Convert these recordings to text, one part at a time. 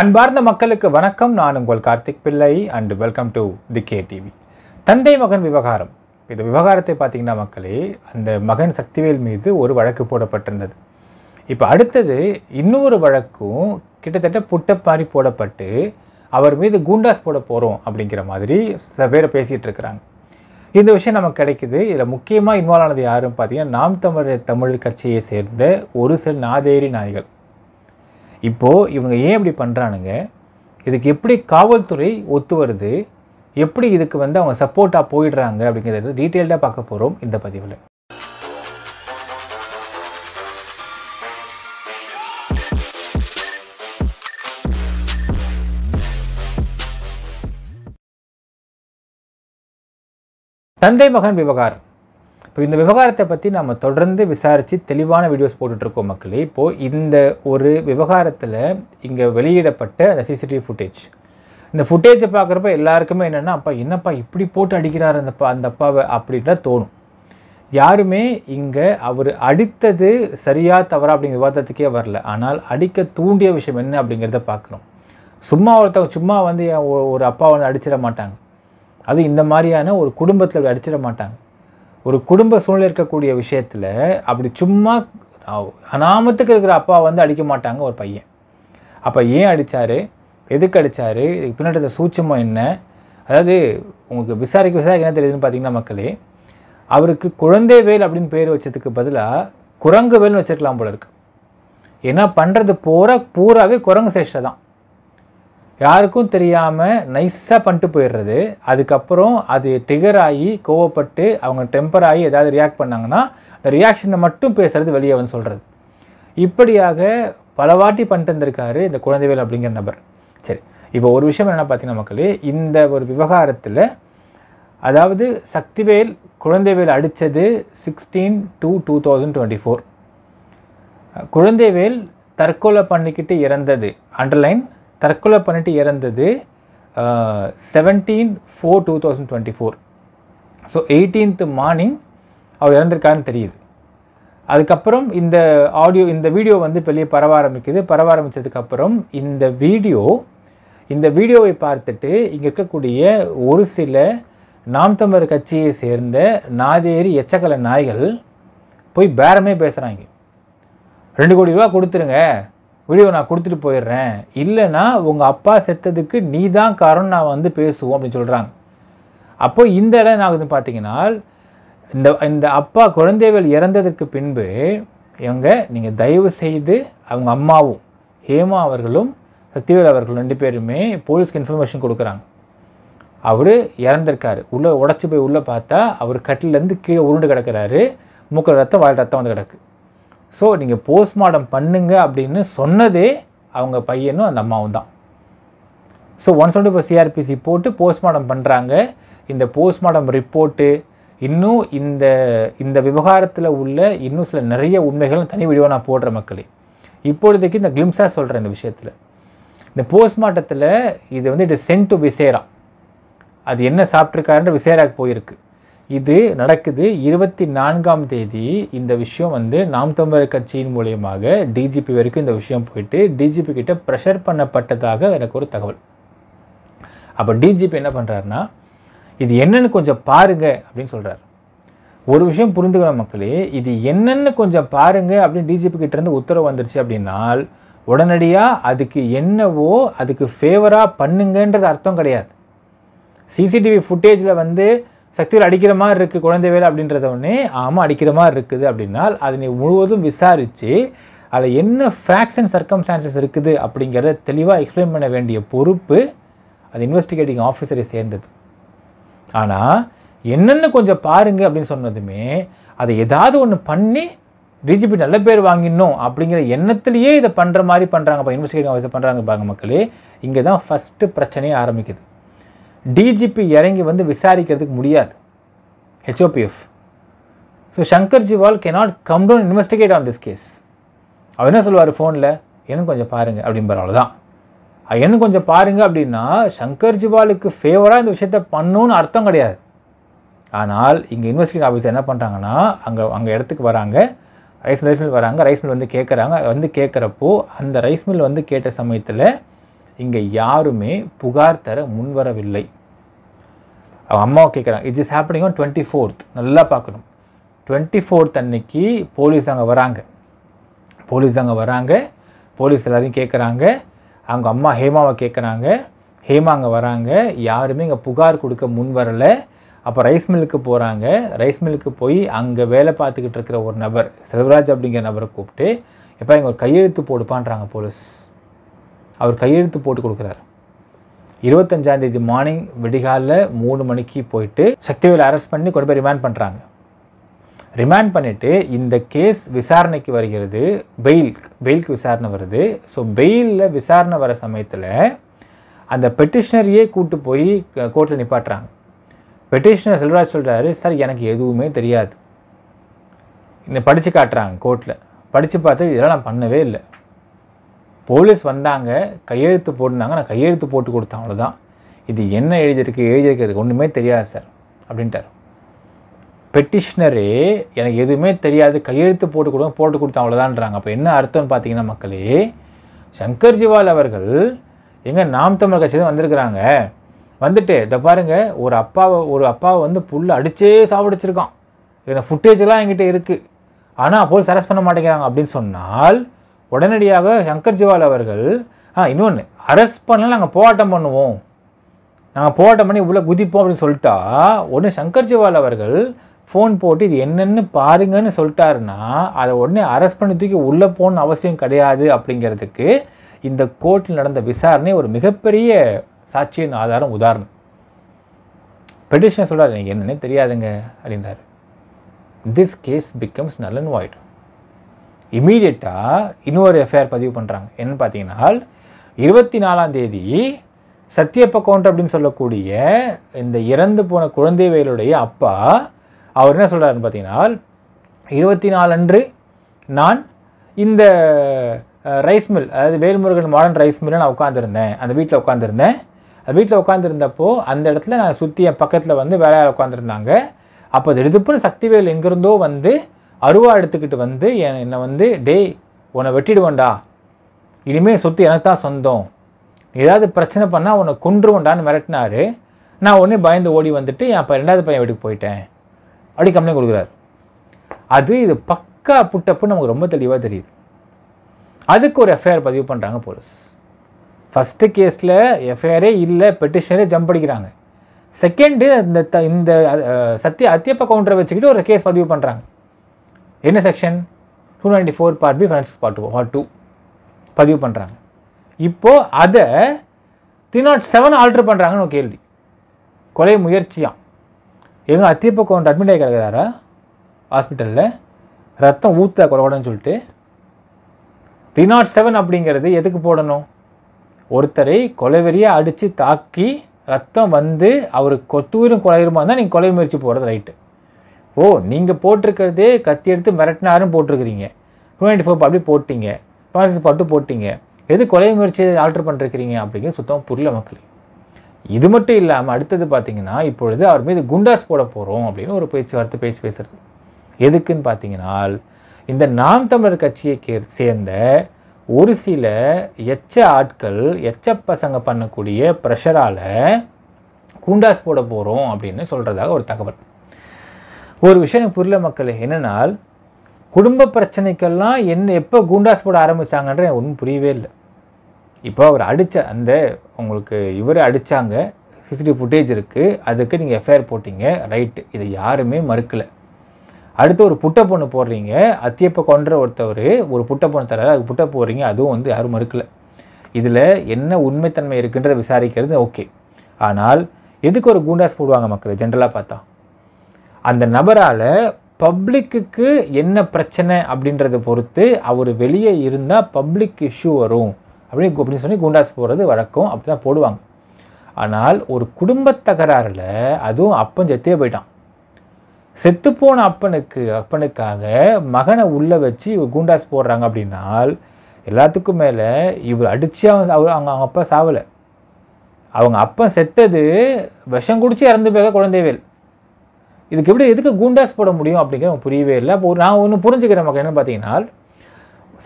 அன்பார்ந்த மக்களுக்கு வணக்கம் நான் உங்கள் Karthik Pillai and welcome to the K TV தந்தை மகன் விவகாரம் இந்த விவகாரத்தை பார்த்திங்கன்னா மக்களே அந்த மகன் சக்திவேல் மீது ஒரு வழக்கு போடப்பட்டிருந்தது இப்போ அடுத்தது இன்னொரு வழக்கும் கிட்டத்தட்ட புட்டப்பாரி போடப்பட்டு அவர் மீது கூண்டாஸ் போட போகிறோம் அப்படிங்கிற மாதிரி சில பேரை பேசிகிட்டு இருக்கிறாங்க இந்த விஷயம் நமக்கு கிடைக்குது இதில் முக்கியமாக இன்வால்வ் ஆனது யாரும் பார்த்தீங்கன்னா நாம் தமிழர் தமிழ் கட்சியை சேர்ந்த ஒரு சில நாதேரி நாய்கள் இப்போது இவங்க ஏன் இப்படி பண்ணுறானுங்க இதுக்கு எப்படி காவல்துறை ஒத்து வருது எப்படி இதுக்கு வந்து அவங்க சப்போர்ட்டாக போயிடுறாங்க அப்படிங்கிறது டீட்டெயில்டாக பார்க்க போகிறோம் இந்த பதிவில் தந்தை மகன் விவகாரம் இப்போ இந்த விவகாரத்தை பற்றி நம்ம தொடர்ந்து விசாரித்து தெளிவான வீடியோஸ் போட்டுட்ருக்கோம் மக்களே இப்போது இந்த ஒரு விவகாரத்தில் இங்கே வெளியிடப்பட்ட அந்த சிசிடிவி ஃபுட்டேஜ் இந்த ஃபுட்டேஜை பார்க்குறப்ப எல்லாருக்குமே என்னென்னா அப்பா என்னப்பா இப்படி போட்டு அடிக்கிறார் அந்த அந்த அப்பாவை அப்படின்னா தோணும் யாருமே இங்கே அவர் அடித்தது சரியாக தவறா அப்படிங்கிற விவாதத்துக்கே வரல ஆனால் அடிக்க தூண்டிய விஷயம் என்ன அப்படிங்கிறத பார்க்குறோம் சும்மா ஒருத்தவங்க சும்மா வந்து ஒரு அப்பா வந்து அடிச்சிட மாட்டாங்க அது இந்த மாதிரியான ஒரு குடும்பத்தில் அடிச்சிட மாட்டாங்க ஒரு குடும்ப சூழ்நிலை இருக்கக்கூடிய விஷயத்தில் அப்படி சும்மா அனாமத்துக்கு இருக்கிற அப்பா வந்து அடிக்க மாட்டாங்க ஒரு பையன் அப்போ ஏன் அடித்தார் எதுக்கு அடித்தார் இதுக்கு பின்னாடி சூட்சமாக என்ன அதாவது உங்களுக்கு விசாரிக்க விசாரிக்க என்ன தெரியுதுன்னு பார்த்தீங்கன்னா மக்களே அவருக்கு குழந்தை வேல் அப்படின்னு பேர் வச்சதுக்கு பதிலாக குரங்கு வேல்னு வச்சுருக்கலாம் போல இருக்குது ஏன்னா பண்ணுறது பூரா பூராவே குரங்கு சேஷ்டை தான் யாருக்கும் தெரியாமல் நைஸாக பண்ணிட்டு போயிடுறது அதுக்கப்புறம் அது டிகர் ஆகி கோவப்பட்டு அவங்க டெம்பர் ஆகி ஏதாவது ரியாக்ட் பண்ணாங்கன்னா அந்த ரியாக்ஷனை மட்டும் பேசுகிறது வெளியே வந்து சொல்கிறது இப்படியாக பலவாட்டி பண்ணிட்டு இருந்திருக்காரு இந்த குழந்தைவேல் அப்படிங்கிற நபர் சரி இப்போ ஒரு விஷயம் என்ன பார்த்தீங்கன்னா மக்களே இந்த ஒரு விவகாரத்தில் அதாவது சக்திவேல் குழந்தைவேல் அடித்தது sixteen two two thousand twenty four Kuzhandaivel தற்கொலை பண்ணிக்கிட்டு இறந்தது அண்டர்லைன் தற்கொலை பண்ணிட்டு இறந்தது seventeen four two thousand twenty four so eighteenth morning அவர் இறந்திருக்காருன்னு தெரியுது அதுக்கப்புறம் இந்த ஆடியோ இந்த வீடியோ வந்து பெரிய பரவ ஆரம்பிக்குது பரவ ஆரம்பித்ததுக்கப்புறம் இந்த வீடியோ இந்த வீடியோவை பார்த்துட்டு இங்கே இருக்கக்கூடிய ஒரு சில நாம் தமிழர் கட்சியை சேர்ந்த நாதேரி எச்சக்கலை நாய்கள் போய் பேரமே பேசுகிறாங்க ரெண்டு கோடி ரூபா கொடுத்துருங்க வீடியோ நான் கொடுத்துட்டு போயிடுறேன் இல்லைன்னா உங்கள் அப்பா செத்ததுக்கு நீ தான் காரணம் நான் வந்து பேசுவோம் அப்படின்னு சொல்கிறாங்க அப்போது இந்த இடம் என்ன வந்து பார்த்தீங்கன்னா இந்த இந்த அப்பா குழந்தைகள் இறந்ததற்கு பின்பு இவங்க நீங்கள் தயவு செய்து அவங்க அம்மாவும் ஹேமா அவர்களும் சத்தியவேல் அவர்கள் ரெண்டு பேருமே போலீஸ்க்கு இன்ஃபர்மேஷன் கொடுக்குறாங்க அவர் இறந்துருக்காரு உள்ளே உடச்சி போய் உள்ளே பார்த்தா அவர் கட்டிலேருந்து கீழே உருண்டு கிடக்கிறாரு மூக்கில் ரத்தம் வாயில் ரத்தம் வந்து கிடக்கு ஸோ நீங்கள் போஸ்ட்மார்ட்டம் பண்ணுங்க அப்படின்னு சொன்னதே அவங்க பையனும் அந்த அம்மாவும் தான் so one seventy four CrPC போட்டு போஸ்ட்மார்ட்டம் பண்ணுறாங்க இந்த போஸ்ட்மார்ட்டம் ரிப்போர்ட்டு இன்னும் இந்த இந்த விவகாரத்தில் உள்ள இன்னும் சில நிறைய உண்மைகளும் தனி வீடியோ நான் போடுற மக்களே இப்பொழுதைக்கு இந்த கிளிம்ஸாக சொல்கிறேன் இந்த விஷயத்தில் இந்த போஸ்ட்மார்ட்டத்தில் இது வந்து இட் சென்ட் டு விசேரா அது என்ன சாப்பிட்ருக்காருன்ற விசேராக்கு போயிருக்கு இது நடக்குது இருபத்தி நான்காம் தேதி இந்த விஷயம் வந்து நாம் தமிழர் கட்சியின் மூலியமாக டிஜிபி வரைக்கும் இந்த விஷயம் போயிட்டு டிஜிபி கிட்ட ப்ரெஷர் பண்ணப்பட்டதாக எனக்கு ஒரு தகவல் அப்போ டிஜிபி என்ன பண்ணுறாருன்னா இது என்னென்னு கொஞ்சம் பாருங்க அப்படின்னு சொல்கிறார் ஒரு விஷயம் புரிந்துக்கணும் மக்களே இது என்னென்னு கொஞ்சம் பாருங்க அப்படின்னு டிஜிபி கிட்டேருந்து உத்தரவு வந்துருச்சு அப்படின்னா உடனடியாக அதுக்கு என்னவோ அதுக்கு ஃபேவராக பண்ணுங்கன்றது அர்த்தம் கிடையாது சிசிடிவி ஃபுட்டேஜில் வந்து சக்திகள் அடிக்கிற மாதிரி இருக்குது குழந்தை வேலை அப்படின்றத உடனே ஆமாம் அடிக்கிற மாதிரி இருக்குது அப்படின்னா அதை நீ முழுவதும் விசாரித்து அதில் என்ன ஃபேக்ஸ் அண்ட் சர்க்கம்ஸ்டான்சஸ் இருக்குது அப்படிங்கிறத தெளிவாக எக்ஸ்பிளைன் பண்ண வேண்டிய பொறுப்பு அது இன்வெஸ்டிகேட்டிங் ஆஃபீஸரை சேர்ந்தது ஆனால் என்னென்னு கொஞ்சம் பாருங்கள் அப்படின்னு சொன்னதுமே அதை ஏதாவது ஒன்று பண்ணி டிஜிபி நல்ல பேர் வாங்கிடணும் அப்படிங்கிற எண்ணத்துலேயே இதை பண்ணுற மாதிரி பண்ணுறாங்க இப்போ இன்வெஸ்டிகேட்டிங் ஆஃபீஸர் பண்ணுறாங்க பாருங்க மக்களே இங்கே தான் ஃபஸ்ட்டு பிரச்சனையே ஆரம்பிக்குது டிஜிபி இறங்கி வந்து விசாரிக்கிறதுக்கு முடியாது HOPF so Shankar Jiwal cannot come down investigate on this case அவர் என்ன சொல்லுவார் ஃபோனில் இன்னும் கொஞ்சம் பாருங்கள் அப்படின்பார் அவ்வளோதான் இன்னும் கொஞ்சம் பாருங்கள் அப்படின்னா சங்கர் ஜிவாலுக்கு ஃபேவராக இந்த விஷயத்த பண்ணுன்னு அர்த்தம் கிடையாது ஆனால் இங்கே இன்வெஸ்டிகேட் ஆஃபீஸர் என்ன பண்ணுறாங்கன்னா அங்கே அங்கே இடத்துக்கு வராங்க ரைஸ் மில் ரைஸ் மில் வராங்க ரைஸ் மில் வந்து கேட்குறாங்க வந்து கேட்குறப்போ அந்த ரைஸ் மில் வந்து கேட்ட சமயத்தில் இங்கே யாருமே புகார் தர முன்வரவில்லை அவன் அம்மாவை கேட்குறாங்க it is happening on twenty fourth நல்லா பார்க்கணும் டுவெண்ட்டி ஃபோர்த் அன்னைக்கு போலீஸ் அங்கே வராங்க போலீஸ் அங்கே வராங்க போலீஸ் எல்லாரையும் கேட்குறாங்க அவங்க அம்மா ஹேமாவை கேட்குறாங்க ஹேமா அங்கே வராங்க யாருமே இங்கே புகார் கொடுக்க முன் வரலை அப்போ ரைஸ் மில்லுக்கு போகிறாங்க ரைஸ் மில்லுக்கு போய் அங்கே வேலை பார்த்துக்கிட்டு இருக்கிற ஒரு நபர் செல்வராஜ் அப்படிங்கிற நபரை கூப்பிட்டு எப்போ இங்கே ஒரு கையெழுத்து போடுப்பான்றாங்க போலீஸ் அவர் கையெழுத்து போட்டு கொடுக்குறாரு இருபத்தஞ்சாந்தேதி மார்னிங் வெடிகாலில் மூணு மணிக்கு போயிட்டு சக்திவேல் அரெஸ்ட் பண்ணி கொண்டு போய் ரிமாண்ட் பண்ணுறாங்க ரிமாண்ட் பண்ணிவிட்டு இந்த கேஸ் விசாரணைக்கு வருகிறது பெயில் பெயிலுக்கு விசாரணை வருது ஸோ பெயிலில் விசாரணை வர சமயத்தில் அந்த பெட்டிஷனரையே கூப்பிட்டு போய் கோர்ட்டில் நிப்பாட்டுறாங்க பெட்டிஷனர் செல்வராஜ் சொல்கிறாரு சார் எனக்கு எதுவுமே தெரியாது இன்னும் படித்து காட்டுறாங்க கோர்ட்டில் படித்து பார்த்து இதெல்லாம் நான் பண்ணவே இல்லை போலீஸ் வந்தாங்க கையெழுத்து போட்டுனாங்க நான் கையெழுத்து போட்டு கொடுத்தேன் அவ்வளோதான் இது என்ன எழுதியிருக்கு எழுதியிருக்கிறது ஒன்றுமே தெரியாது சார் அப்படின்ட்டார் பெட்டிஷ்னரே எனக்கு எதுவுமே தெரியாது கையெழுத்து போட்டு கொடுங்க போட்டு கொடுத்தேன் அவ்வளோதான்றாங்க அப்போ என்ன அர்த்தம்னு பார்த்தீங்கன்னா மக்களே சங்கர் ஜிவால் அவர்கள் எங்கள் நாம் தமிழ் கட்சி தான் வந்திருக்கிறாங்க வந்துட்டு இதை பாருங்கள் ஒரு அப்பாவை ஒரு அப்பாவை வந்து புல் அடித்தே சாப்பிடிச்சிருக்கான் ஏன்னா ஃபுட்டேஜெலாம் என்கிட்ட இருக்குது ஆனால் போலீஸ் அரெஸ்ட் பண்ண மாட்டேங்கிறாங்க அப்படின்னு சொன்னால் உடனடியாக சங்கர் ஜிவால் அவர்கள் ஆ இன்னொன்று அரெஸ்ட் பண்ணலாம் நாங்கள் போராட்டம் பண்ணுவோம் நாங்கள் போராட்டம் பண்ணி இவ்வளோ குதிப்போம் அப்படின்னு சொல்லிட்டா உடனே சங்கர் ஜிவால் அவர்கள் ஃபோன் போட்டு இது என்னென்னு பாருங்கன்னு சொல்லிட்டாருன்னா அதை உடனே அரெஸ்ட் பண்ணதுக்கு தூக்கி உள்ளே போகணும் அவசியம் கிடையாது அப்படிங்கிறதுக்கு இந்த கோர்ட்டில் நடந்த விசாரணை ஒரு மிகப்பெரிய சாட்சியின் ஆதாரம் உதாரணம் பெட்டிஷன் சொல்கிறார் எனக்கு என்னென்னே தெரியாதுங்க அப்படின்றாரு this case becomes null and void இமீடியட்டாக இன்னொரு எஃப்ஐஆர் பதிவு பண்ணுறாங்க என்னன்னு பார்த்தீங்கன்னா இருபத்தி நாலாம் தேதி சத்தியப்ப கவுண்ட் அப்படின்னு சொல்லக்கூடிய இந்த இறந்து போன குழந்தை வயலுடைய அப்பா அவர் என்ன சொல்கிறாருன்னு பார்த்தீங்கன்னா இருபத்தி நாலன்று நான் இந்த ரைஸ் மில் அதாவது வேல்முருகன் மாடர்ன் ரைஸ் மில்லில் நான் உட்காந்துருந்தேன் அந்த வீட்டில் உட்காந்துருந்தேன் அந்த வீட்டில் உட்காந்துருந்தப்போ அந்த இடத்துல நான் சுற்றி என் பக்கத்தில் வந்து வேலையால் உட்காந்துருந்தாங்க அப்போ அது சக்தி வேல் எங்கேருந்தோ வந்து அருவா எடுத்துக்கிட்டு வந்து என்னை வந்து டேய் உன்னை வெட்டிடுவோண்டா இனிமேல் சொத்து எனக்கு தான் சொந்தம் ஏதாவது பிரச்சனை பண்ணால் உன்னை கொன்றுவண்டான்னு மிரட்டினார் நான் உடனே பயந்து ஓடி வந்துட்டு என் அப்போ ரெண்டாவது பையன் வீட்டுக்கு போயிட்டேன் அப்படி கம்ப்ளைண்ட் கொடுக்குறாரு அது இது பக்கா புட்டப்பு நமக்கு ரொம்ப தெளிவாக தெரியுது அதுக்கு ஒரு எஃப்ஐஆர் பதிவு பண்ணுறாங்க போலீஸ் ஃபஸ்ட்டு கேஸில் எஃப்ஐஆரே இல்லை பெட்டிஷனரே ஜம்ப் அடிக்கிறாங்க செகண்டு இந்த இந்த சத்திய அத்தியப்ப கவுண்டரை வச்சுக்கிட்டு ஒரு கேஸ் பதிவு பண்ணுறாங்க என்ன section two ninety four part B finance part two part two பதிவு பண்ணுறாங்க இப்போது அதை three nought oh seven alter பண்ணுறாங்கன்னு ஒரு கேள்வி கொலை முயற்சியாக எங்கள் ஒன்று அட்மிட் ஆகி கிடக்கிறாரா ஹாஸ்பிட்டலில் ரத்தம் ஊற்ற குறைவடன்னு சொல்லிட்டு த்ரீ நாட் செவன் அப்படிங்கிறது எதுக்கு போடணும் ஒருத்தரை கொலைவெறியாக அடித்து தாக்கி ரத்தம் வந்து அவர் கொத்துயிரும் கொலையுமா இருந்தால் நீங்கள் கொலை முயற்சி போகிறது ரைட்டு ஓ நீங்கள் போட்டிருக்கிறதே கத்தி எடுத்து மிரட்டினாரும் போட்டிருக்கிறீங்க டூ நைன்டி ஃபோர் அப்படி போட்டிங்க பாரசஸ் பட்டு போட்டிங்க எது கொலை முயற்சி ஆல்ட்ரு பண்ணிருக்கிறீங்க அப்படிங்கிற சுத்தம் புரியல மக்களுக்கு இது மட்டும் இல்லாமல் அடுத்தது பார்த்தீங்கன்னா இப்பொழுது அவர் மீது குண்டாஸ் போட போகிறோம் அப்படின்னு ஒரு பேச்சுவார்த்தை பேசி பேசுகிறது எதுக்குன்னு பார்த்தீங்கன்னா இந்த நாம் தமிழர் கட்சியை கே சேர்ந்த ஒரு சில எச்ச ஆட்கள் எச்ச பசங்க பண்ணக்கூடிய ப்ரெஷரால் குண்டாஸ் போட போகிறோம் அப்படின்னு சொல்கிறதாக ஒரு தகவல் ஒரு விஷயம் எனக்கு புரியல மக்கள் என்னென்னால் குடும்ப பிரச்சனைக்கெல்லாம் என்ன எப்போ குண்டாஸ் போட ஆரம்பித்தாங்கன்ற ஒன்றும் புரியவே இல்லை இப்போ அவர் அடித்த அந்த உங்களுக்கு இவர் அடித்தாங்க சிசிடிவி ஃபுட்டேஜ் இருக்குது அதுக்கு நீங்கள் எஃப்ஐஆர் போட்டிங்க ரைட்டு இதை யாருமே மறுக்கலை அடுத்து ஒரு புட்டை பொண்ணு போடுறீங்க அத்தியப்ப கொன்ற ஒருத்தவர் ஒரு புட்டை பொண்ணு தராது அது புட்டை போடுறீங்க அதுவும் வந்து யாரும் மறுக்கலை இதில் என்ன உண்மைத்தன்மை இருக்குன்றதை விசாரிக்கிறது ஓகே ஆனால் எதுக்கு ஒரு கூண்டாஸ் போடுவாங்க மக்களை ஜென்ரலாக பார்த்தா அந்த நபரால் பப்ளிக்குக்கு என்ன பிரச்சனை அப்படின்றத பொறுத்து அவர் வெளியே இருந்தால் பப்ளிக் இஷ்யூ வரும் அப்படின்னு அப்படின்னு சொல்லி குண்டாஸ் போடுறது வழக்கம் அப்படி தான் போடுவாங்க ஆனால் ஒரு குடும்பத்தகராறில் தகராறில் அதுவும் அப்பன் செத்தே போயிட்டான் செத்துப்போன அப்பனுக்கு அப்பனுக்காக மகனை உள்ளே வச்சு இவர் குண்டாஸ் போடுறாங்க அப்படின்னால் எல்லாத்துக்கும் மேலே இவர் அடித்து அவன் அவர் அவங்க அவங்க அப்பா சாவலை அவங்க அப்பன் செத்தது விஷம் குடித்து இறந்து போக குழந்தைவேல் இதுக்கு எப்படி எதுக்கு குண்டாஸ் போட முடியும் அப்படிங்கிறது புரியவே இல்லை இப்போ நான் ஒன்று புரிஞ்சுக்கிறேன் மக்கள் என்னென்னு பார்த்தீங்கன்னா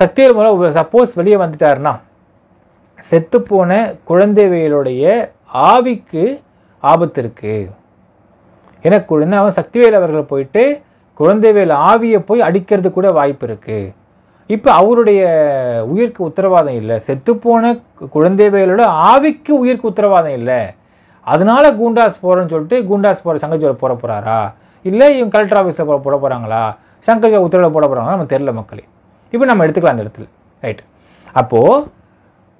சக்திவேல் மூலம் சப்போஸ் வெளியே வந்துட்டாருன்னா செத்துப்போன குழந்தைவேலுடைய ஆவிக்கு ஆபத்து இருக்குது ஏன்னா குழந்தை அவன் சக்திவேல் அவர்கள் போயிட்டு குழந்தைவேல் ஆவியை போய் அடிக்கிறது கூட வாய்ப்பு இருக்குது இப்போ அவருடைய உயிருக்கு உத்தரவாதம் இல்லை செத்துப்போன குழந்தைவேலோட ஆவிக்கு உயிருக்கு உத்தரவாதம் இல்லை அதனால குண்டாஸ் போகிறேன்னு சொல்லிட்டு குண்டாஸ் போகிற சங்கஜோட போட போகிறாரா இல்லை இவங்க கலெக்டர் ஆஃபீஸில் போட போட போகிறாங்களா சங்கஜோ உத்தரவில் போட போகிறாங்களா நம்ம தெரில மக்களே இப்போ நம்ம எடுத்துக்கலாம் அந்த இடத்துல ரைட் அப்போது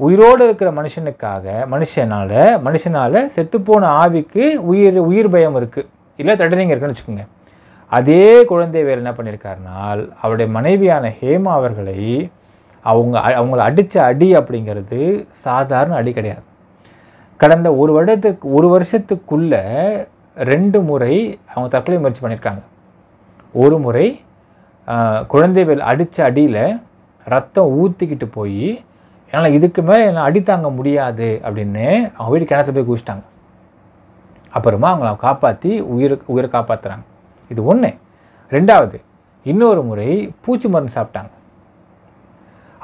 உயிரோடு இருக்கிற மனுஷனுக்காக மனுஷனால் மனுஷனால் செத்துப்போன ஆவிக்கு உயிர் உயிர் பயம் இருக்குது இல்லை தடனிங்க இருக்குன்னு வச்சுக்கோங்க அதே குழந்தை வேறு என்ன பண்ணியிருக்காருனால் அவருடைய மனைவியான ஹேமா அவர்களை அவங்க அவங்கள அடித்த அடி அப்படிங்கிறது சாதாரண அடி கிடையாது கடந்த ஒரு வருடத்துக்கு ஒரு வருஷத்துக்குள்ளே ரெண்டு முறை அவங்க தற்கொலை முயற்சி பண்ணியிருக்காங்க ஒரு முறை குழந்தைகள் அடித்த அடியில் ரத்தம் ஊற்றிக்கிட்டு போய் என்னால் இதுக்கு மேலே என்னால் அடி தாங்க முடியாது அப்படின்னு அவங்க வீட்டு கிணத்துல போய் குவிச்சிட்டாங்க அப்புறமா அவங்கள காப்பாற்றி உயிர் உயிரை காப்பாற்றுறாங்க இது ஒன்று ரெண்டாவது இன்னொரு முறை பூச்சி மருந்து சாப்பிட்டாங்க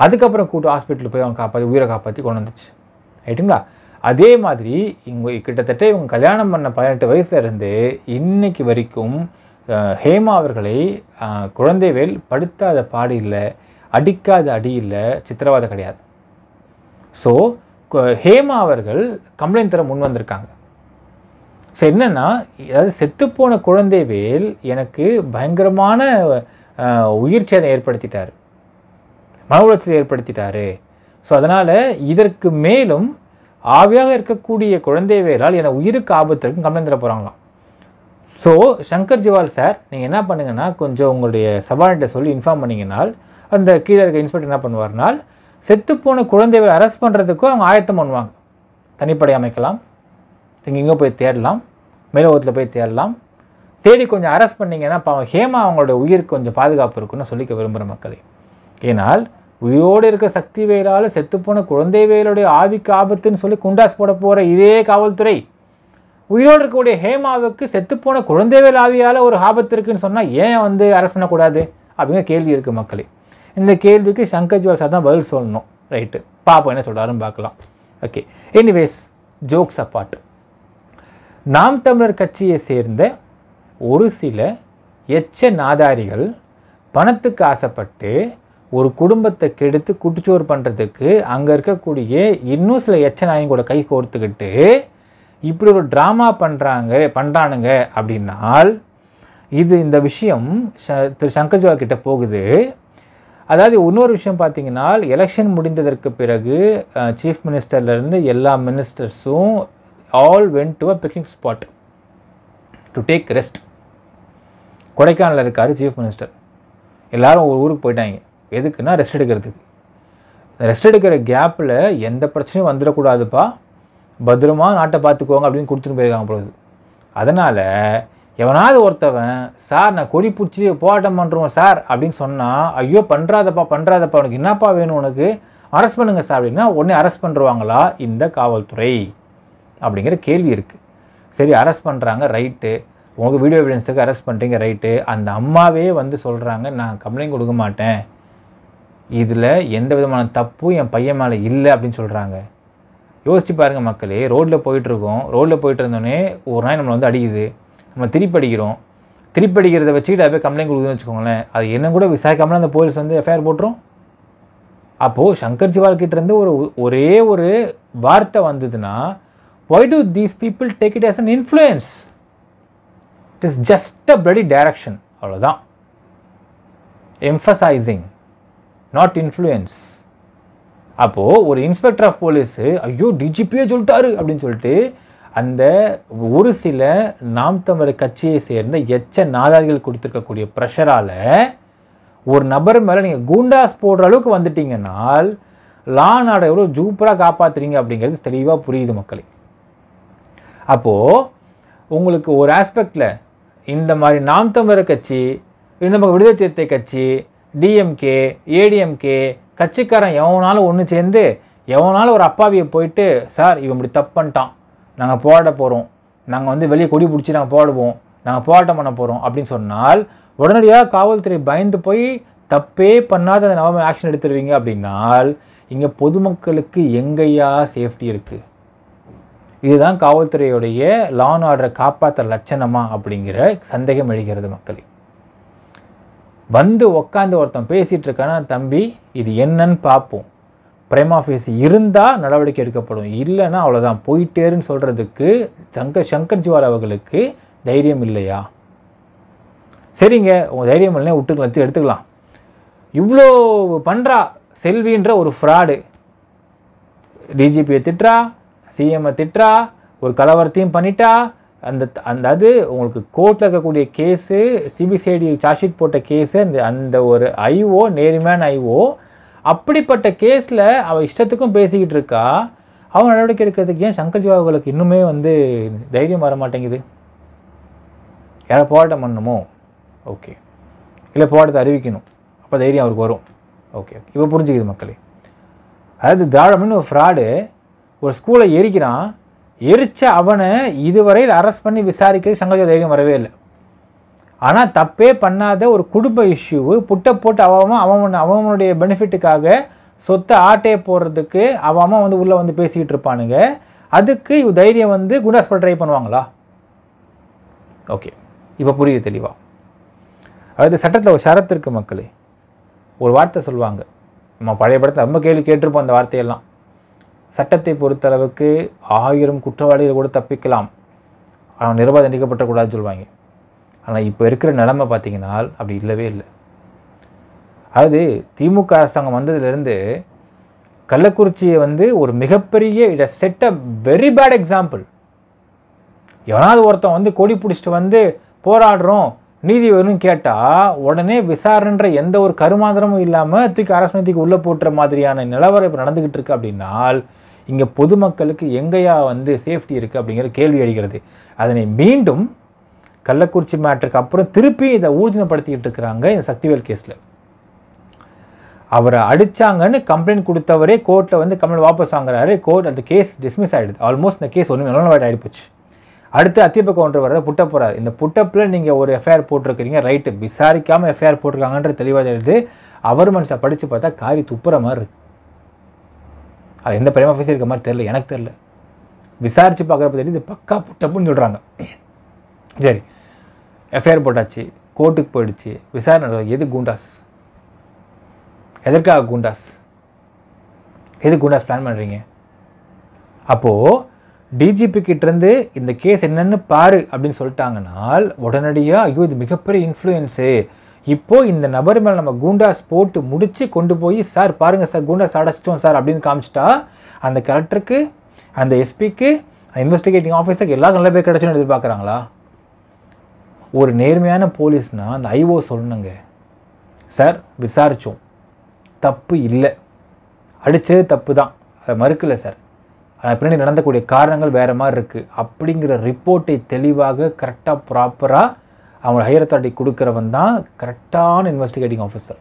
அதுக்கப்புறம் கூட்டு ஹாஸ்பிட்டலுக்கு போய் அவங்க காப்பாற்றி உயிரை காப்பாற்றி கொண்டு வந்துச்சு ரைட்டுங்களா அதே மாதிரி இவங்க கிட்டத்தட்ட இவங்க கல்யாணம் பண்ண பதினெட்டு வயசுலேருந்து இன்னைக்கு வரைக்கும் ஹேமா அவர்களை குழந்தைவேல் படுத்தாத பாடு இல்லை அடிக்காத அடி இல்லை சித்திரவாதம் கிடையாது ஸோ ஹேமா அவர்கள் கம்ப்ளைண்ட் தர முன் வந்திருக்காங்க ஸோ என்னென்னா அதாவது செத்துப்போன குழந்தைவேல் எனக்கு பயங்கரமான உயிர் சேதம் ஏற்படுத்திட்டார் மன உளைச்சல் ஏற்படுத்திட்டார் ஸோ அதனால் இதற்கு மேலும் ஆவியாக இருக்கக்கூடிய குழந்தை வேலால் என உயிருக்கு ஆபத்து இருக்குன்னு தர போகிறாங்களாம் ஸோ சங்கர் ஜிவால் சார் நீங்கள் என்ன பண்ணுங்கன்னா கொஞ்சம் உங்களுடைய சபார்ட்டை சொல்லி இன்ஃபார்ம் பண்ணிங்கன்னால் அந்த கீழே இருக்க இன்ஸ்பெக்டர் என்ன பண்ணுவார்னால் செத்துப்போன குழந்தைகளை அரெஸ்ட் பண்ணுறதுக்கும் அவங்க ஆயத்தம் பண்ணுவாங்க தனிப்படை அமைக்கலாம் நீங்கள் இங்கே போய் தேடலாம் மேலோகத்தில் போய் தேடலாம் தேடி கொஞ்சம் அரெஸ்ட் பண்ணிங்கன்னா அவங்க ஹேமா அவங்களோட உயிருக்கு கொஞ்சம் பாதுகாப்பு இருக்குன்னு சொல்லிக்க விரும்புகிற மக்களை ஏன்னால் உயிரோடு இருக்க சக்தி வேலால் செத்துப்போன குழந்தை வேலுடைய ஆவிக்கு ஆபத்துன்னு சொல்லி குண்டாஸ் போட போகிற இதே காவல்துறை உயிரோடு இருக்கக்கூடிய ஹேமாவுக்கு செத்துப்போன குழந்தை வேல் ஆவியால் ஒரு ஆபத்து இருக்குன்னு சொன்னால் ஏன் வந்து அரசு அப்படிங்கிற கேள்வி இருக்குது மக்களே இந்த கேள்விக்கு சங்கர் ஜுவல் சார் தான் பதில் சொல்லணும் ரைட்டு பாப்போம் என்ன சொல்கிறாருன்னு பார்க்கலாம் ஓகே எனிவேஸ் ஜோக்ஸ் அப்பாட் நாம் தமிழர் கட்சியை சேர்ந்த ஒரு சில எச்ச நாதாரிகள் பணத்துக்கு ஆசைப்பட்டு ஒரு குடும்பத்தை கெடுத்து குட்டிச்சோறு பண்ணுறதுக்கு அங்கே இருக்கக்கூடிய இன்னும் சில எச்சனாயும் கூட கை கோர்த்துக்கிட்டு இப்படி ஒரு ட்ராமா பண்ணுறாங்க பண்ணுறானுங்க அப்படின்னால் இது இந்த விஷயம் திரு சங்கர்ஜிவால் கிட்டே போகுது அதாவது இன்னொரு விஷயம் பார்த்திங்கன்னா எலெக்ஷன் முடிந்ததற்கு பிறகு சீஃப் மினிஸ்டர்லேருந்து எல்லா மினிஸ்டர்ஸும் all went to a picnic spot to take rest கொடைக்கானலில் இருக்கார் சீஃப் மினிஸ்டர் எல்லோரும் ஒரு ஊருக்கு போயிட்டாங்க எதுக்குன்னா ரெஸ்ட் எடுக்கிறதுக்கு ரெஸ்ட் எடுக்கிற கேப்பில் எந்த பிரச்சனையும் வந்துடக்கூடாதுப்பா பத்திரமா நாட்டை பார்த்துக்கோங்க அப்படின்னு கொடுத்துட்டு போயிருக்காங்க பொழுது அதனால் எவனாவது ஒருத்தவன் சார் நான் கொடி பிடிச்சி போராட்டம் பண்ணுறோம் சார் அப்படின்னு சொன்னால் ஐயோ பண்ணுறாதப்பா பண்ணுறாதப்பா உனக்கு என்னப்பா வேணும் உனக்கு அரெஸ்ட் பண்ணுங்கள் சார் அப்படின்னா உடனே அரெஸ்ட் பண்ணுறவாங்களா இந்த காவல்துறை அப்படிங்கிற கேள்வி இருக்குது சரி அரெஸ்ட் பண்ணுறாங்க ரைட்டு உங்கள் வீடியோ எவிடன்ஸுக்கு அரெஸ்ட் பண்ணுறீங்க ரைட்டு அந்த அம்மாவே வந்து சொல்கிறாங்க நான் கம்ப்ளைண்ட் கொடுக்க மாட்டேன் இதில் எந்த விதமான தப்பும் என் பையன் மேலே இல்லை அப்படின்னு சொல்கிறாங்க யோசிச்சு பாருங்கள் மக்களே ரோட்டில் போயிட்டுருக்கோம் ரோட்டில் போயிட்டு இருந்தோடனே ஒரு நாய் நம்மளை வந்து அடிக்குது நம்ம திருப்படிக்கிறோம் திருப்படிக்கிறத வச்சுக்கிட்டு அப்படியே கம்ப்ளைண்ட் கொடுக்குதுன்னு வச்சுக்கோங்களேன் அது என்ன கூட விசாரிக்காமல் அந்த போலீஸ் வந்து எஃப்ஐஆர் போட்டுரும் அப்போது சங்கர் ஜிவால்கிட்டேருந்து ஒரு ஒரே ஒரு வார்த்தை வந்ததுன்னா why do these people take it as an influence it is just a bloody direction அவ்வளோதான் எம்ஃபசைசிங் நாட் இன்ஃப்ளூயன்ஸ் அப்போது ஒரு இன்ஸ்பெக்டர் ஆஃப் போலீஸு ஐயோ டிஜிபியே சொல்லிட்டாரு அப்படின்னு சொல்லிட்டு அந்த ஒரு சில நாம் தமிழர் கட்சியை சேர்ந்த எச்ச நாதாரிகள் கொடுத்துருக்கக்கூடிய ப்ரெஷரால் ஒரு நபர் மேலே நீங்கள் கூண்டாஸ் போடுற அளவுக்கு வந்துட்டீங்கன்னால் லா நாடை எவ்வளோ ஜூப்பராக காப்பாற்றுறீங்க அப்படிங்கிறது தெளிவாக புரியுது மக்களை அப்போது உங்களுக்கு ஒரு ஆஸ்பெக்டில் இந்த மாதிரி நாம் தமிழர் கட்சி இந்த மாதிரி விடுதலை சிறுத்தை கட்சி டிஎம்கே ஏடிஎம்கே கட்சிக்காரன் எவனாலும் ஒன்று சேர்ந்து எவனாலும் ஒரு அப்பாவியை போயிட்டு சார் இவன் இப்படி தப்புன்ட்டான் நாங்கள் போராட போகிறோம் நாங்கள் வந்து வெளியே கொடி பிடிச்சி நாங்கள் போடுவோம் நாங்கள் போராட்டம் பண்ண போகிறோம் அப்படின்னு சொன்னால் உடனடியாக காவல்துறை பயந்து போய் தப்பே பண்ணாத அந்த நவம்பர் ஆக்ஷன் எடுத்துருவீங்க அப்படின்னால் இங்கே பொதுமக்களுக்கு எங்கேயா சேஃப்டி இருக்குது இதுதான் காவல்துறையுடைய லான் அண்ட் ஆர்டரை காப்பாற்றுற லட்சணமா அப்படிங்கிற சந்தேகம் எழுகிறது மக்களுக்கு வந்து உக்காந்து ஒருத்தன் பேசிகிட்டு இருக்கானா தம்பி இது என்னன்னு பார்ப்போம் பிரைம் ஆஃபீஸ் இருந்தால் நடவடிக்கை எடுக்கப்படும் இல்லைன்னா அவ்வளோதான் போயிட்டேருன்னு சொல்கிறதுக்கு சங்கர் சங்கர் ஜிவால் அவர்களுக்கு தைரியம் இல்லையா சரிங்க உங்கள் தைரியம் இல்லை விட்டுக்கலாம் எடுத்துக்கலாம் இவ்வளோ பண்ணுறா செல்வின்ற ஒரு ஃப்ராடு டிஜிபியை திட்டுறா சிஎம்ஐ திட்டுறா ஒரு கலவரத்தையும் பண்ணிட்டா அந்த அந்த அது உங்களுக்கு கோர்ட்டில் இருக்கக்கூடிய கேஸு சிபிசிஐடி சார்ஜ் ஷீட் போட்ட கேஸு அந்த அந்த ஒரு ஐஓ நேர்மேன் ஐஓ அப்படிப்பட்ட கேஸில் அவள் இஷ்டத்துக்கும் பேசிக்கிட்டு இருக்கா அவன் நடவடிக்கை எடுக்கிறதுக்கு ஏன் சங்கர் ஜிவாவுகளுக்கு இன்னுமே வந்து தைரியம் வர மாட்டேங்குது யாரை போராட்டம் பண்ணணுமோ ஓகே இல்லை போராட்டத்தை அறிவிக்கணும் அப்போ தைரியம் அவருக்கு வரும் ஓகே இப்போ புரிஞ்சுக்குது மக்களே அதாவது திராவிடம்னு ஒரு ஃப்ராடு ஒரு ஸ்கூலை எரிக்கிறான் எரிச்ச அவனை இதுவரையில் அரெஸ்ட் பண்ணி விசாரிக்க சங்கஜ தைரியம் வரவே இல்லை ஆனால் தப்பே பண்ணாத ஒரு குடும்ப இஷ்யூவு புட்டை போட்டு அவன் அவன் அவனுடைய பெனிஃபிட்டுக்காக சொத்தை ஆட்டையை போடுறதுக்கு அவன் வந்து உள்ளே வந்து பேசிக்கிட்டு இருப்பானுங்க அதுக்கு இவ் தைரியம் வந்து குண்டாஸ்பட ட்ரை பண்ணுவாங்களா ஓகே இப்போ புரியுது தெளிவாக அதாவது சட்டத்தில் ஒரு ஷரத்து இருக்குது மக்களே ஒரு வார்த்தை சொல்லுவாங்க நம்ம பழைய படத்தை ரொம்ப கேள்வி கேட்டிருப்போம் அந்த வார்த்தையெல்லாம் சட்டத்தை பொறுத்தளவுக்கு ஆயிரம் குற்றவாளிகள் கூட தப்பிக்கலாம் ஆனால் நிர்வாதம் நீக்கப்பட்டக்கூடாதுன்னு சொல்லுவாங்க ஆனால் இப்போ இருக்கிற நிலமை பார்த்திங்கன்னா அப்படி இல்லவே இல்லை அதாவது திமுக அரசாங்கம் வந்ததுலேருந்து கள்ளக்குறிச்சியை வந்து ஒரு மிகப்பெரிய it set a very bad example எவனாவது ஒருத்தன் வந்து கொடி பிடிச்சிட்டு வந்து போராடுறோம் நீதி வேணும் கேட்டால் உடனே விசாரணைன்ற எந்த ஒரு கருமாந்திரமும் இல்லாமல் தூக்கி அரசு உள்ளே போட்டுற மாதிரியான நிலவரம் இப்போ நடந்துக்கிட்டு இருக்கு அப்படின்னால் இங்கே பொதுமக்களுக்கு எங்கேயா வந்து சேஃப்டி இருக்குது அப்படிங்கிற கேள்வி அடிக்கிறது அதனை மீண்டும் கள்ளக்குறிச்சி மேட்ருக்கு அப்புறம் திருப்பி இதை ஊர்ஜினப்படுத்திக்கிட்டு இருக்கிறாங்க இந்த சக்திவேல் கேஸில் அவரை அடித்தாங்கன்னு கம்ப்ளைண்ட் கொடுத்தவரே கோர்ட்டில் வந்து கம்ப்ளைண்ட் வாபஸ் வாங்குறாரு கோர்ட் அந்த கேஸ் டிஸ்மிஸ் ஆகிடுது ஆல்மோஸ்ட் இந்த கேஸ் நல்ல நல்லவாட் ஆகிடுச்சு அடுத்து அத்தியப்ப கவுண்டர் வர்றதை புட்ட போகிறார் இந்த புட்டப்பில் நீங்கள் ஒரு எஃப்ஐஆர் போட்டிருக்கிறீங்க ரைட்டு விசாரிக்காமல் எஃப்ஐஆர் போட்டிருக்காங்கன்ற தெளிவாக தெரியுது அவர் மனுஷன் படித்து பார்த்தா காரி துப்புற மாதிரி இருக்குது அது எந்த பிரேம் ஆஃபீஸர் இருக்க மாதிரி தெரில எனக்கு தெரில விசாரித்து பார்க்குறப்ப தெரியும் இது பக்கா புட்டப்புன்னு சொல்கிறாங்க சரி எஃப்ஐஆர் போட்டாச்சு கோர்ட்டுக்கு போயிடுச்சு விசாரணை எது குண்டாஸ் எதற்காக குண்டாஸ் எது குண்டாஸ் பிளான் பண்ணுறீங்க அப்போது டிஜிபி கிட்டேருந்து இந்த கேஸ் என்னென்னு பாரு அப்படின்னு சொல்லிட்டாங்கன்னால் உடனடியாக ஐயோ இது மிகப்பெரிய இன்ஃப்ளூயன்ஸு இப்போது இந்த நபர் மேலே நம்ம கூண்டாஸ் போட்டு முடித்து கொண்டு போய் சார் பாருங்கள் சார் கூண்டாஸ் அடைச்சிட்டோம் சார் அப்படின்னு காமிச்சிட்டா அந்த கலெக்டருக்கு அந்த எஸ்பிக்கு இன்வெஸ்டிகேட்டிங் ஆஃபீஸருக்கு எல்லா நல்ல பேர் கிடச்சுன்னு எதிர்பார்க்குறாங்களா ஒரு நேர்மையான போலீஸ்னால் அந்த ஐஓ சொல்லணுங்க சார் விசாரித்தோம் தப்பு இல்லை அடித்தது தப்பு தான் அதை மறுக்கலை சார் ஆனால் பின்னாடி நடந்தக்கூடிய காரணங்கள் வேறு மாதிரி இருக்குது அப்படிங்கிற ரிப்போர்ட்டை தெளிவாக கரெக்டாக ப்ராப்பராக அவங்க ஹையர் அத்தாரிட்டி கொடுக்குறவன் தான் கரெக்டான இன்வெஸ்டிகேட்டிங் ஆஃபீஸர்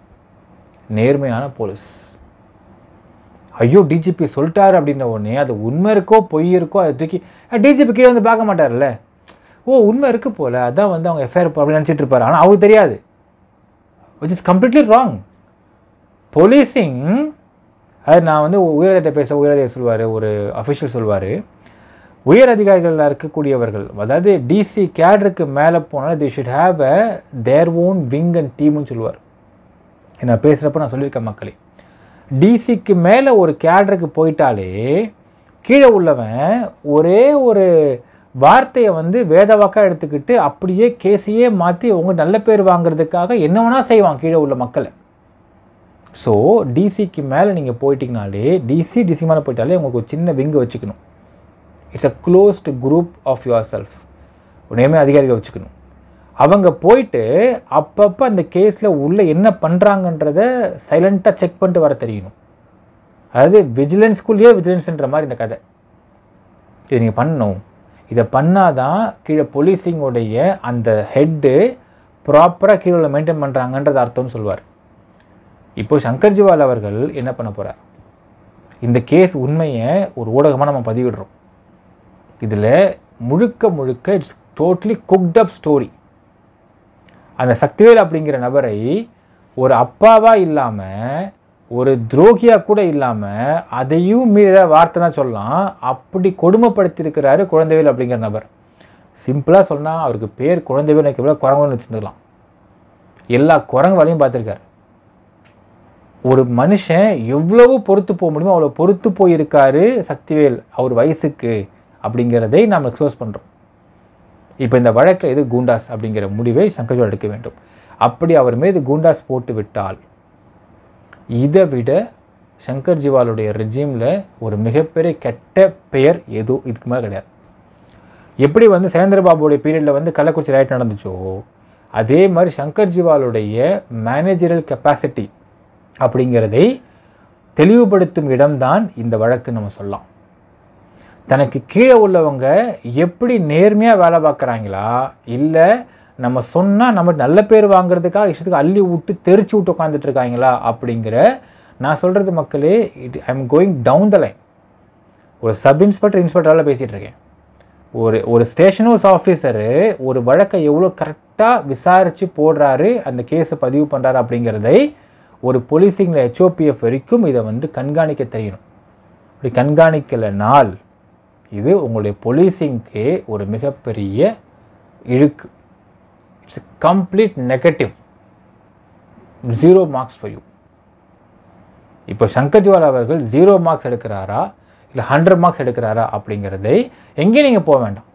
நேர்மையான போலீஸ் ஐயோ டிஜிபி சொல்லிட்டாரு அப்படின்ன உடனே அது உண்மை இருக்கோ பொய் இருக்கோ அதை தூக்கி டிஜிபி கீழே வந்து பார்க்க மாட்டார்ல ஓ உண்மை இருக்குது போல் அதான் வந்து அவங்க எஃப்ஐஆர் அப்படி நினச்சிட்டு இருப்பார் ஆனால் அவங்க தெரியாது which is completely wrong policing அது நான் வந்து உயரதிட்ட பேச உயரதிட்ட சொல்லுவார் ஒரு அஃபிஷியல் சொல்வார் உயர் அதிகாரிகளில் இருக்கக்கூடியவர்கள் அதாவது டிசி கேடருக்கு மேலே போனால் they should have a their own wing and டீம்னு சொல்லுவார் நான் பேசுகிறப்ப நான் சொல்லியிருக்கேன் மக்களே டிசிக்கு மேலே ஒரு கேடருக்கு போயிட்டாலே கீழே உள்ளவன் ஒரே ஒரு வார்த்தையை வந்து வேதவாக்காக எடுத்துக்கிட்டு அப்படியே கேஸையே மாற்றி அவங்க நல்ல பேர் வாங்குறதுக்காக என்ன வேணால் செய்வான் கீழே உள்ள மக்களை ஸோ டிசிக்கு மேலே நீங்கள் போயிட்டீங்கனாலே டிசி டிசி மேலே போயிட்டாலே உங்களுக்கு ஒரு சின்ன விங்கு வச்சுக்கணும் it's a closed group of yourself உன்னையுமே அதிகாரிகளை வச்சுக்கணும் அவங்க போயிட்டு அப்பப்போ அந்த கேஸில் உள்ளே என்ன பண்ணுறாங்கன்றத சைலண்ட்டாக செக் பண்ணிட்டு வர தெரியணும் அதாவது விஜிலன்ஸ்குள்ளேயே விஜிலன்ஸ்ன்ற மாதிரி இந்த கதை இது நீங்கள் பண்ணணும் இதை பண்ணால் தான் கீழே போலீஸிங்குடைய அந்த ஹெட்டு ப்ராப்பராக கீழே மெயின்டைன் பண்ணுறாங்கன்றது அர்த்தம்னு சொல்லுவார் இப்போது சங்கர்ஜிவால் அவர்கள் என்ன பண்ண போகிறார் இந்த கேஸ் உண்மையை ஒரு ஊடகமாக நம்ம பதிவிடுறோம் இதில் முழுக்க முழுக்க இட்ஸ் டோட்லி குக்டப் ஸ்டோரி அந்த சக்திவேல் அப்படிங்கிற நபரை ஒரு அப்பாவாக இல்லாமல் ஒரு துரோகியாக கூட இல்லாமல் அதையும் மீறி ஏதாவது வார்த்தை தான் சொல்லலாம் அப்படி கொடுமைப்படுத்தியிருக்கிறாரு குழந்தைவேல் அப்படிங்கிற நபர் சிம்பிளாக சொன்னால் அவருக்கு பேர் குழந்தைவேல் நினைக்க குரங்குன்னு வச்சுருந்துக்கலாம் எல்லா குரங்கு வேலையும் பார்த்துருக்காரு ஒரு மனுஷன் எவ்வளவு பொறுத்து போக முடியுமோ அவ்வளோ பொறுத்து போயிருக்காரு சக்திவேல் அவர் வயசுக்கு அப்படிங்கிறதை நாம் எக்ஸ்போஸ் பண்ணுறோம் இப்போ இந்த வழக்கில் இது கூண்டாஸ் அப்படிங்கிற முடிவை சங்கஜோல் எடுக்க வேண்டும் அப்படி அவர் மீது கூண்டாஸ் போட்டு விட்டால் இதை விட சங்கர் ஜிவாலுடைய ரெஜீமில் ஒரு மிகப்பெரிய கெட்ட பெயர் எதுவும் இதுக்கு மேலே கிடையாது எப்படி வந்து சேந்திரபாபுடைய பீரியடில் வந்து கள்ளக்குறிச்சி ரைட் நடந்துச்சோ அதே மாதிரி சங்கர் ஜிவாலுடைய மேனேஜரல் கெப்பாசிட்டி அப்படிங்கிறதை தெளிவுபடுத்தும் இடம்தான் இந்த வழக்கு நம்ம சொல்லலாம் தனக்கு கீழே உள்ளவங்க எப்படி நேர்மையாக வேலை பார்க்குறாங்களா இல்லை நம்ம சொன்னால் நம்ம நல்ல பேர் வாங்குறதுக்காக இஷ்டத்துக்கு அள்ளி விட்டு தெரிச்சு விட்டு உட்காந்துட்டு இருக்காங்களா அப்படிங்கிற நான் சொல்கிறது மக்களே it I am going down the line ஒரு சப் இன்ஸ்பெக்டர் இன்ஸ்பெக்டரால் பேசிகிட்டு இருக்கேன் ஒரு ஒரு ஸ்டேஷன் ஹவுஸ் ஆஃபீஸரு ஒரு வழக்கை எவ்வளோ கரெக்டாக விசாரித்து போடுறாரு அந்த கேஸை பதிவு பண்ணுறாரு அப்படிங்கிறதை ஒரு போலீசிங்கில் ஹெச்ஓபிஎஃப் வரைக்கும் இதை வந்து கண்காணிக்க தெரியணும் அப்படி கண்காணிக்கலைனால் இது உங்களுடைய போலீஸிங்க்கு ஒரு மிகப்பெரிய இழுக்கு it's complete negative zero marks for you இப்போ சங்கர்ஜிவால் அவர்கள் ஜீரோ மார்க்ஸ் எடுக்கிறாரா இல்லை ஹண்ட்ரட் மார்க்ஸ் எடுக்கிறாரா அப்படிங்கிறதை எங்கேயும் நீங்கள் போக வேண்டாம்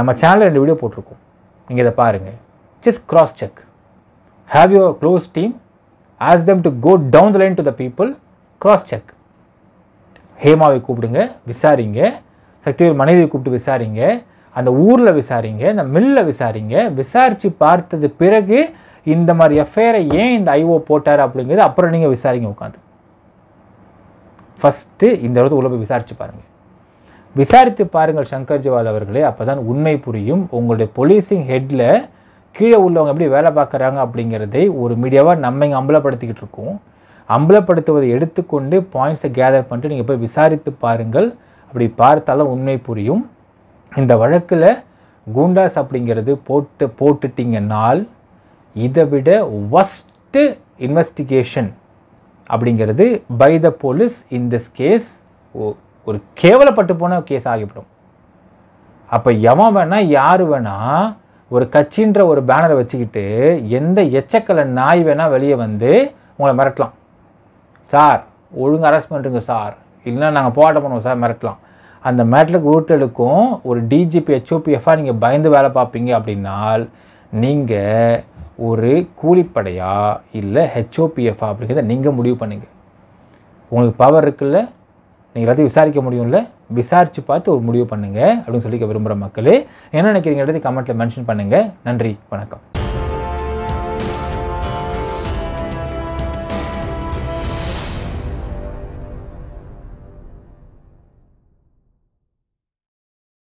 நம்ம சேனலில் ரெண்டு வீடியோ போட்டிருக்கோம் நீங்கள் இதை பாருங்கள் just cross check have your close team ask them to go down the line to the people cross check ஹேமாவை கூப்பிடுங்க விசாரிங்க சக்திவேல் மனைவி கூப்பிட்டு விசாரிங்க அந்த ஊரில் விசாரிங்க இந்த மில்லில் விசாரிங்க விசாரித்து பார்த்தது பிறகு இந்த மாதிரி எஃப்ஐஆரை ஏன் இந்த ஐஓ போட்டார் அப்படிங்கிறது அப்புறம் நீங்கள் விசாரிங்க உட்காந்து ஃபஸ்ட்டு இந்த இடத்துல உள்ள போய் விசாரித்து பாருங்கள் விசாரித்து பாருங்கள் சங்கர் ஜவால் அவர்களே அப்போ தான் உண்மை புரியும் உங்களுடைய போலீஸிங் ஹெட்டில் கீழே உள்ளவங்க எப்படி வேலை பார்க்குறாங்க அப்படிங்கிறதை ஒரு மீடியாவாக நம்ம இங்கே அம்பலப்படுத்திக்கிட்டு இருக்கோம் அம்பலப்படுத்துவதை எடுத்துக்கொண்டு பாயிண்ட்ஸை கேதர் பண்ணிட்டு நீங்கள் போய் விசாரித்து பாருங்கள் அப்படி பார்த்தாலும் உண்மை புரியும் இந்த வழக்கில் கூண்டாஸ் அப்படிங்கிறது போட்டு போட்டுட்டிங்கன்னால் இதை விட ஒஸ்ட்டு இன்வெஸ்டிகேஷன் அப்படிங்கிறது by the police in this case ஒரு கேவலப்பட்டு போன கேஸ் ஆகிவிடும் அப்போ எவன் வேணால் யார் வேணால் ஒரு கட்சின்ற ஒரு பேனரை வச்சுக்கிட்டு எந்த எச்சக்கலை நாய் வேணால் வெளியே வந்து உங்களை மிரட்டலாம் சார் ஒழுங்கு அரெஸ்ட் பண்ணுறீங்க சார் இல்லைன்னா நாங்கள் போராட்டம் பண்ணுவோம் சார் மிரட்டலாம் அந்த மிரட்டலுக்கு ஊட்டெடுக்கும் ஒரு டிஜிபி ஹெச்ஓபிஎஃபாக நீங்கள் பயந்து வேலை பார்ப்பீங்க அப்படின்னால் நீங்கள் ஒரு கூலிப்படையா இல்லை ஹெச்ஓபிஎஃப் அப்படிங்கிறத நீங்கள் முடிவு பண்ணுங்கள் உங்களுக்கு பவர் இருக்குல்ல நீங்கள் எல்லாத்தையும் விசாரிக்க முடியும்ல விசாரித்து பார்த்து ஒரு முடிவு பண்ணுங்கள் அப்படின்னு சொல்லிக்க விரும்புகிற மக்களே என்ன நினைக்கிறீங்க கமெண்ட்டில் மென்ஷன் பண்ணுங்கள் நன்றி வணக்கம்